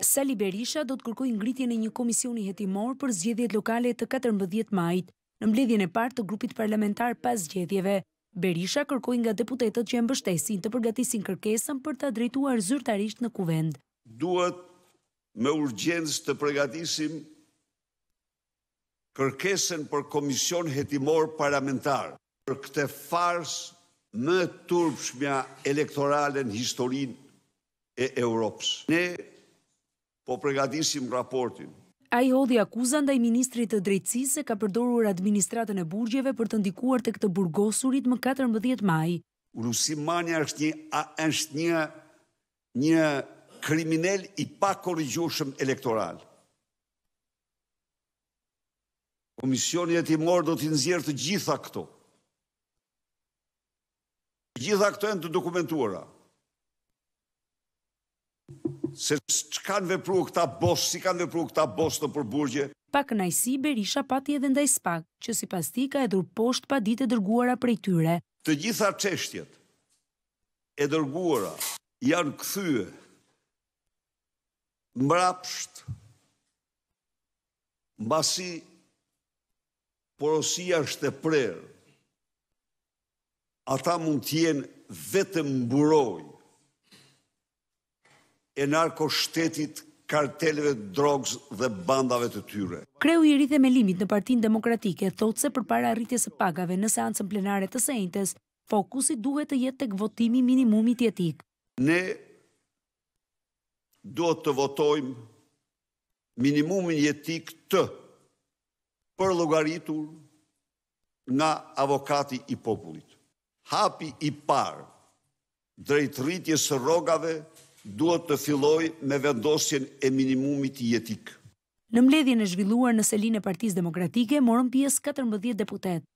Sali Berisha do të kërkoj ngritjen e një komisioni jetimor për zgjedhjet lokale të 14 majt, në mbledhjen e partë të grupit parlamentar pas zgjedhjeve. Berisha kërkoj nga deputetet që e mbështesin të përgatisin kërkesën për të drejtuar zyrtarisht në kuvend. Duhet me urgjens të përgatisim kërkesën për komision jetimor parlamentar për këte farsë më turpshmja elektorale në historinë e Europës. Ne po pregatisim raportin. A i hodhi akuzan da i Ministrit të Drejtësise ka përdorur administratën e burgjeve për të ndikuar të këtë burgosurit më 14 maj. Rusimania është një, është një, një kriminel i pa korrigjushëm elektoral. Komisioni e timor do t'i nëzirë të gjitha këto. Gjitha këto e në të dokumentuara se që kanë vepru këta bosë, si kanë vepru këta bosë të përburgje. Pak nëjsi, Berisha pati edhe ndaj spak, që si pas ti ka edhru poshtë pa ditë e dërguara prej tyre. Të gjitha qeshtjet e dërguara janë këthyë mrapsht mbasi porosia është e prerë, ata mund tjenë vetëm mburojnë e narko shtetit kartelëve të drogës dhe bandave të tyre. Kreu i rrithë e me limit në partin demokratike thotë se për para rritjes e pagave në seancën plenare të sejntes, fokusit duhet të jetë të këvotimi minimumi tjetik. Ne duhet të votojmë minimumin jetik të për logaritur nga avokati i popullit. Hapi i parë drejtë rritjes rogave duhet të filloj me vendosjen e minimumit jetik. Në mledhjen e zhvilluar në selin e partiz demokratike, morën pjesë 14 deputet.